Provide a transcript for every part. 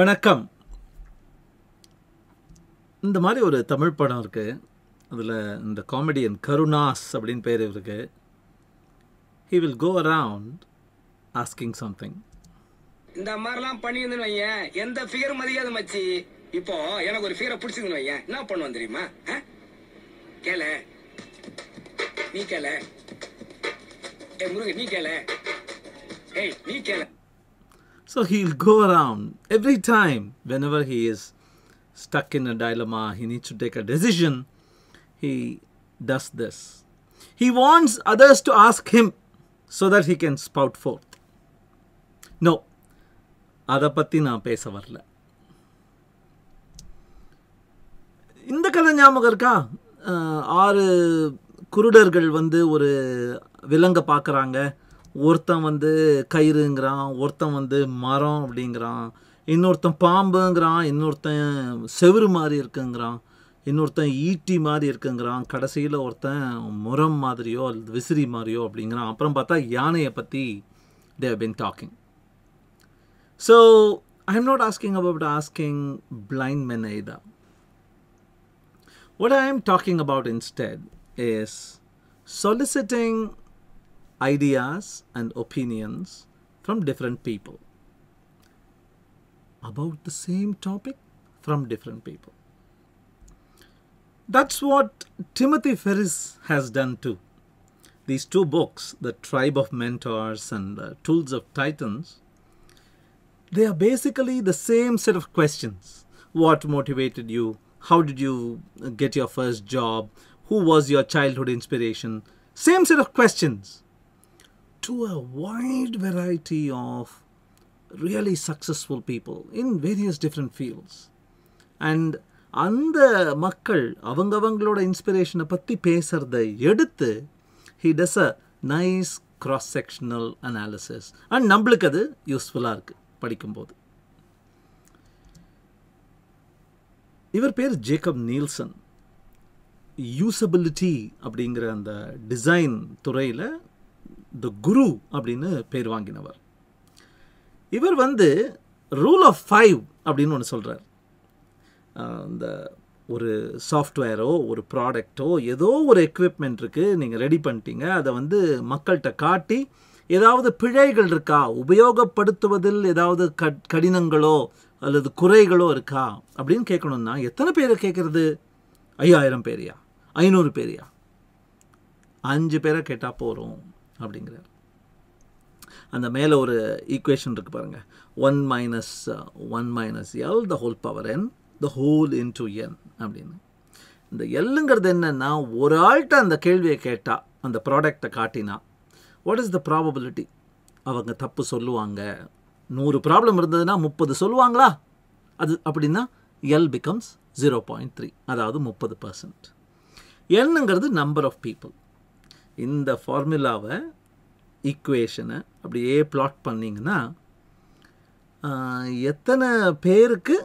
வணக்கம் இந்த மாதிரி ஒரு தமிழ் படம் இருக்குது அதில் இந்த காமெடியன் கருணாஸ் அப்படின்னு பேர் இருக்கு he will go around asking something இந்த மாதிரிலாம் பண்ணியிருந்தேன்னு வையன் எந்த ஃபிகர் மதிக்காத மச்சி இப்போ எனக்கு ஒரு ஃபிகரை பிடிச்சிருந்தேன்னு வையன் என்ன பண்ணுவோம் தெரியுமா கேள நீ கேள ஏ முருகன் நீ கேள ஏய் நீ கேள So he'll go around every time whenever he is stuck in a dilemma, he needs to take a decision, he does this. He wants others to ask him so that he can spout forth. No, அதை பற்றி நான் பேச வரல இந்த கதை ஞாபகம் இருக்கா ஆறு குருடர்கள் வந்து ஒரு விலங்கை பார்க்குறாங்க ஒருத்தன் வந்து கயிறுங்கிறான் ஒருத்தன் வந்து மரம் அப்படிங்கிறான் இன்னொருத்தன் பாம்புங்கிறான் இன்னொருத்தன் செவரு மாதிரி இருக்குங்கிறான் இன்னொருத்தன் ஈட்டி மாதிரி இருக்குங்கிறான் கடைசியில் ஒருத்தன் முரம் மாதிரியோ அல்லது விசிறி மாதிரியோ அப்படிங்கிறான் அப்புறம் பார்த்தா யானையை பற்றி they've been talking so I am not asking about asking blind men ஐதா what I am talking about instead is soliciting ideas and opinions from different people about the same topic from different people. That's what Timothy Ferris has done too. These two books, The Tribe of Mentors and The Tools of Titans, they are basically the same set of questions. What motivated you? How did you get your first job? Who was your childhood inspiration? Same set of questions. to a wide variety of really successful people in various different fields. And அந்த மக்கள் அவங்கவங்களோட இன்ஸ்பிரேஷனை பற்றி பேசுகிறத எடுத்து he does a nice cross sectional analysis and நம்மளுக்கு அது யூஸ்ஃபுல்லாக இருக்குது படிக்கும்போது இவர் பேர் ஜேக்கப் நீல்சன் யூசபிலிட்டி அப்படிங்கிற அந்த டிசைன் துறையில் த குரு அப்படின்னு பேர் வாங்கினவர் இவர் வந்து ரூல் ஆஃப் ஃபைவ் அப்படின்னு ஒன்று சொல்கிறார் இந்த ஒரு சாஃப்ட்வேரோ ஒரு ப்ராடக்டோ ஏதோ ஒரு எக்யூப்மெண்ட் இருக்குது நீங்கள் ரெடி பண்ணிட்டீங்க அதை வந்து மக்கள்கிட்ட காட்டி ஏதாவது பிழைகள் இருக்கா உபயோகப்படுத்துவதில் ஏதாவது கட் கடினங்களோ அல்லது குறைகளோ இருக்கா அப்படின்னு கேட்கணும்னா எத்தனை பேரை கேட்குறது ஐயாயிரம் பேரையா ஐநூறு பேரையா அஞ்சு பேரை கேட்டால் போகிறோம் அப்படிங்கிறார் அந்த மேலே ஒரு ஈக்குவேஷன் இருக்குது பாருங்கள் one minus one minus L the whole power N the whole into N அப்படின்னு இந்த எல்லுங்கிறது என்னென்னா ஒரு ஆள்கிட்ட அந்த கேள்வியை கேட்டால் அந்த ப்ராடக்டை காட்டினா வாட் இஸ் த ப்ராபபிலிட்டி அவங்க தப்பு சொல்லுவாங்க நூறு ப்ராப்ளம் இருந்ததுன்னா முப்பது சொல்லுவாங்களா அது அப்படின்னா L becomes zero point three அதாவது முப்பது பர்சன்ட் என்னங்கிறது நம்பர் ஆஃப் பீப்புள் இந்த ஃபார்முலாவை ஈக்குவேஷனை அப்படியே பிளாட் பண்ணிங்கன்னா எத்தனை பேருக்கு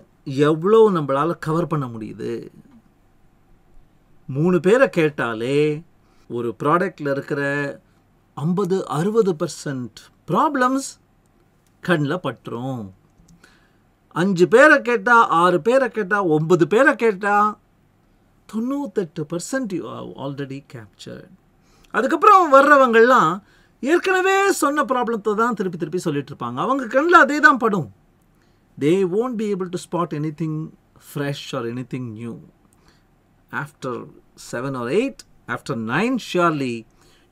எவ்வளோ நம்மளால் கவர் பண்ண முடியுது மூணு பேரை கேட்டாலே ஒரு ப்ராடக்டில் இருக்கிற ஐம்பது அறுபது பர்சன்ட் ப்ராப்ளம்ஸ் கண்ணில் பட்டுரும் அஞ்சு பேரை கேட்டால் ஆறு பேரை கேட்டால் ஒன்பது பேரை கேட்டால் தொண்ணூத்தெட்டு பர்சன்ட் யூ ஆல்ரெடி கேப்சர்ட் அதுக்கப்புறம் வர்றவங்கள்லாம் ஏற்கனவே சொன்ன ப்ராப்ளத்தை தான் திருப்பி திருப்பி சொல்லிட்டு இருப்பாங்க அவங்க கண்ணில் அதே தான் படும் they won't be able to spot anything fresh or anything new after seven or eight after nine surely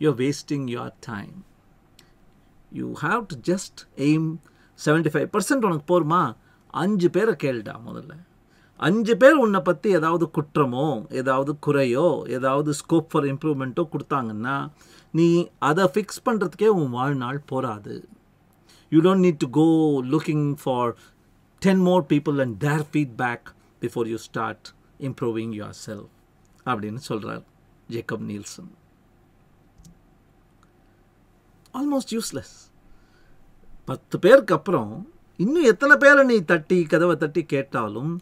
you are wasting your time you have to just aim seventy five percent உனக்கு போருமா அஞ்சு பேரை கேளுடா முதல்ல அஞ்சு பேர் உன்னை பற்றி ஏதாவது குற்றமோ ஏதாவது குறையோ ஏதாவது ஸ்கோப் ஃபார் இம்ப்ரூவ்மெண்ட்டோ கொடுத்தாங்கன்னா நீ அதை ஃபிக்ஸ் பண்ணுறதுக்கே உன் வாழ்நாள் போகாது you don't need to go looking for ten more people and their feedback before you start improving yourself அப்படின்னு சொல்கிறார் ஜேக்கப் நீல்சன் ஆல்மோஸ்ட் யூஸ்லெஸ் பத்து பேருக்கு அப்புறம் இன்னும் எத்தனை பேரை நீ தட்டி கதவை தட்டி கேட்டாலும்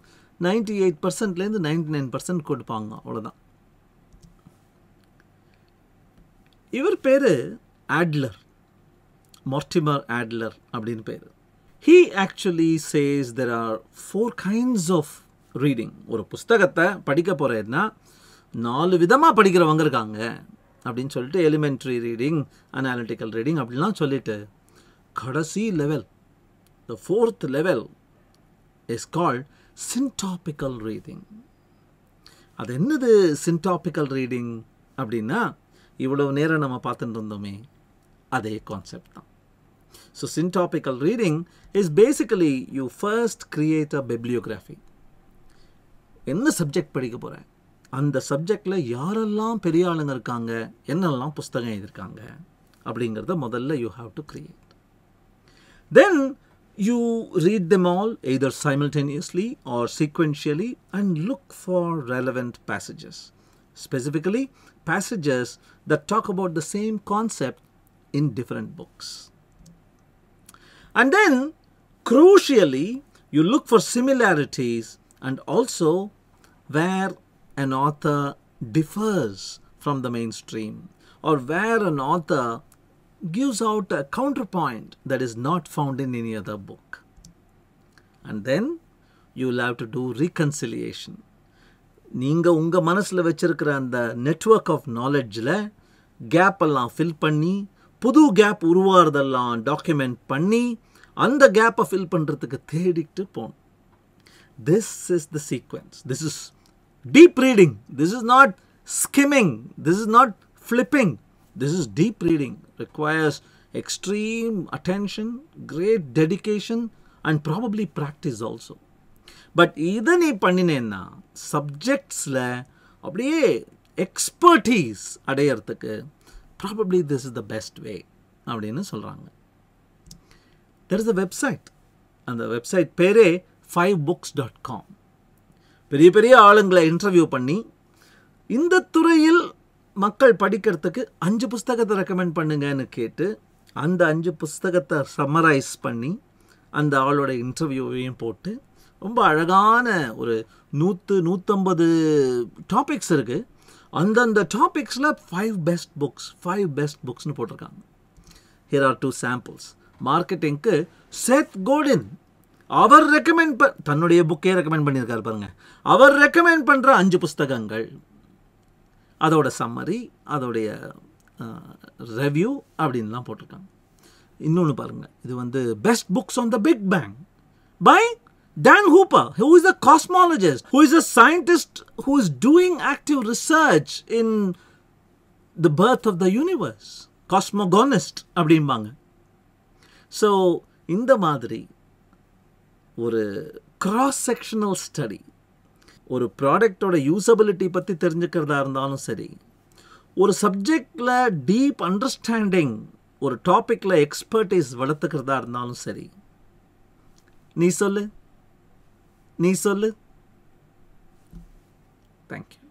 நைன்டி எயிட் பர்சன்ட்லேருந்து நைன்டி நைன் பர்சன்ட் கொடுப்பாங்க அவ்வளோதான் இவர் பேர் ஆட்லர் மார்டிமர் ஆட்லர் அப்படின்னு பேர் he actually says there are four kinds of reading ஒரு புஸ்தகத்தை படிக்க போகிறேன்னா நாலு விதமாக படிக்கிறவங்க இருக்காங்க அப்படின்னு சொல்லிட்டு எலிமெண்ட்ரி ரீடிங் அனாலிட்டிக்கல் ரீடிங் அப்படிலாம் சொல்லிட்டு கடைசி level the fourth level is called syntopical reading அது என்னது சின்டாபிக்கல் ரீடிங் அப்படின்னா இவ்வளவு நேரம் நம்ம பார்த்துட்டு இருந்தோமே அதே கான்செப்ட் தான் so syntopical reading is basically you first create a bibliography என்ன சப்ஜெக்ட் படிக்க போகிறேன் அந்த சப்ஜெக்டில் யாரெல்லாம் பெரிய ஆளுங்க இருக்காங்க என்னெல்லாம் புஸ்தகம் எழுதியிருக்காங்க அப்படிங்கிறத முதல்ல you have to create then You read them all either simultaneously or sequentially and look for relevant passages. Specifically, passages that talk about the same concept in different books. And then, crucially, you look for similarities and also where an author differs from the mainstream or where an author gives out a counterpoint that is not found in any other book. And then you will have to do reconciliation. நீங்கள் உங்கள் மனசில் வச்சுருக்கிற அந்த network of நாலெட்ஜில் gap எல்லாம் fill பண்ணி புது gap உருவாகிறதெல்லாம் document பண்ணி அந்த கேப்பை ஃபில் பண்ணுறதுக்கு தேடிட்டு போகணும் this is the sequence this is deep reading this is not skimming this is not flipping This is deep reading, requires extreme attention, great dedication, and probably practice also. But இதை நீ பண்ணினேன்னா சப்ஜெக்ட்ஸில் அப்படியே expertise அடையிறதுக்கு probably this is the best way அப்படின்னு சொல்கிறாங்க there is a website அந்த website பேரே ஃபைவ் புக்ஸ் டாட் காம் பெரிய பெரிய ஆளுங்களை இன்டர்வியூ பண்ணி இந்த துறையில் மக்கள் படிக்கிறதுக்கு அஞ்சு புஸ்தகத்தை ரெக்கமெண்ட் பண்ணுங்கன்னு கேட்டு அந்த அஞ்சு புஸ்தகத்தை சம்மரைஸ் பண்ணி அந்த ஆளோட இன்டர்வியூவையும் போட்டு ரொம்ப அழகான ஒரு நூற்று நூற்றம்பது டாபிக்ஸ் இருக்குது அந்தந்த டாபிக்ஸில் five best books five best புக்ஸ்னு போட்டிருக்காங்க ஹியர் ஆர் டூ சாம்பிள்ஸ் மார்க்கெட்டிங்க்கு செத் கோடின் அவர் ரெக்கமெண்ட் ப தன்னுடைய புக்கே ரெக்கமெண்ட் பண்ணியிருக்காரு பாருங்கள் அவர் ரெக்கமெண்ட் பண்ணுற அஞ்சு புஸ்தகங்கள் அதோட சம்மரி அதோடைய ரெவ்யூ அப்படின்லாம் போட்டிருக்காங்க இன்னொன்று பாருங்கள் இது வந்து best books on the big bang by Dan Hooper, who is a cosmologist, who is a scientist who is doing active research in the birth of the universe, cosmogonist அப்படிம்பாங்க ஸோ இந்த மாதிரி ஒரு கிராஸ் செக்ஷனல் ஸ்டடி ஒரு ப்ராடக்டோட யூஸபிலிட்டி பற்றி தெரிஞ்சுக்கிறதா இருந்தாலும் சரி ஒரு சப்ஜெக்டில் டீப் அண்டர்ஸ்டாண்டிங் ஒரு டாப்பிக்கில் எக்ஸ்பர்டைஸ் வளர்த்துக்கிறதா இருந்தாலும் சரி நீ சொல்லு நீ சொல்லு தேங்க்யூ